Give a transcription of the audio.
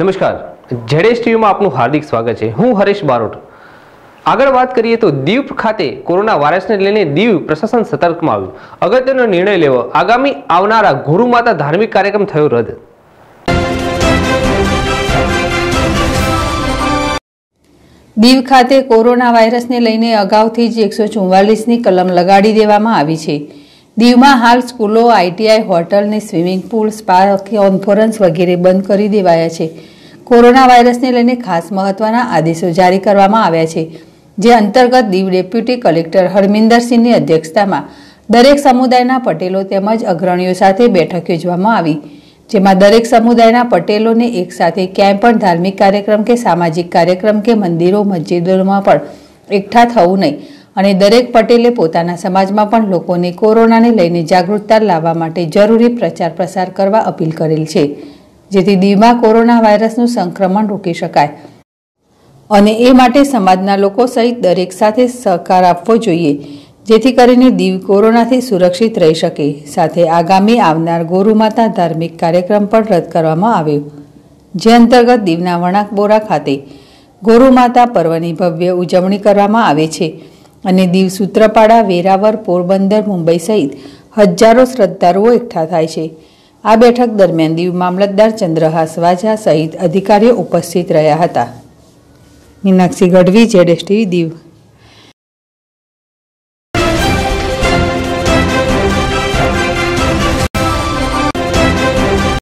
નમસ્કાર જેડેશ ટીવીમાં આપનું હાર્દિક સ્વાગત છે હું હરેશ બારોટ આગળ વાત કરીએ તો દીવ ખાતે કોરોના વાયરસને લઈને દીવ પ્રશાસન સતર્કમાં આવ્યું અગત્યનો નિર્ણય લેવો આગામી આવનારા ગુરુમાતા ધાર્મિક કાર્યક્રમ થયો રદ દીવ ખાતે કોરોના વાયરસને લઈને અગાઉથી જ એકસો ચુમ્વાલીસની કલમ લગાડી દેવામાં આવી છે દીવમાં હાલ સ્કૂલો આઈટીઆઈ હોટલને સ્વિમિંગ પુલ સ્પા કોન્ફરન્સ વગેરે બંધ કરી દેવાયા છે કોરોના વાયરસને લઈને ખાસ મહત્વના આદેશો જારી કરવામાં આવ્યા છે જે અંતર્ગત દીવ ડેપ્યુટી કલેક્ટર હરમિન્દરસિંહની અધ્યક્ષતામાં દરેક સમુદાયના પટેલો તેમજ અગ્રણીઓ સાથે બેઠક યોજવામાં આવી જેમાં દરેક સમુદાયના પટેલોને એકસાથે ક્યાંય પણ ધાર્મિક કાર્યક્રમ કે સામાજિક કાર્યક્રમ કે મંદિરો મસ્જિદોમાં પણ એકઠા થવું નહીં અને દરેક પટેલે પોતાના સમાજમાં પણ લોકોને કોરોનાને લઈને જાગૃતતા લાવવા માટે જરૂરી પ્રચાર પ્રસાર કરવા અપીલ કરેલ છે જેથી દીવમાં કોરોના વાયરસનું સંક્રમણ રોકી શકાય અને એ માટે સમાજના લોકો સહિત દરેક સાથે સહકાર આપવો જોઈએ જેથી કરીને દીવ કોરોનાથી સુરક્ષિત રહી શકે સાથે આગામી આવનાર ગોરુમાતા ધાર્મિક કાર્યક્રમ પણ રદ કરવામાં આવ્યો જે અંતર્ગત દીવના વણાક બોરા ખાતે ગોરુમાતા પર્વની ભવ્ય ઉજવણી કરવામાં આવે છે અને દીવ સૂત્રપાડા વેરાવર પોરબંદર મુંબઈ સહિત હજારો શ્રદ્ધાળુઓ એકઠા થાય છે આ બેઠક દરમિયાન દીવ મામલતદાર ચંદ્રહાસ વાજા સહિત અધિકારીઓ ઉપસ્થિત રહ્યા હતા મીનાક્ષી ગઢવી જેડેશ દીવ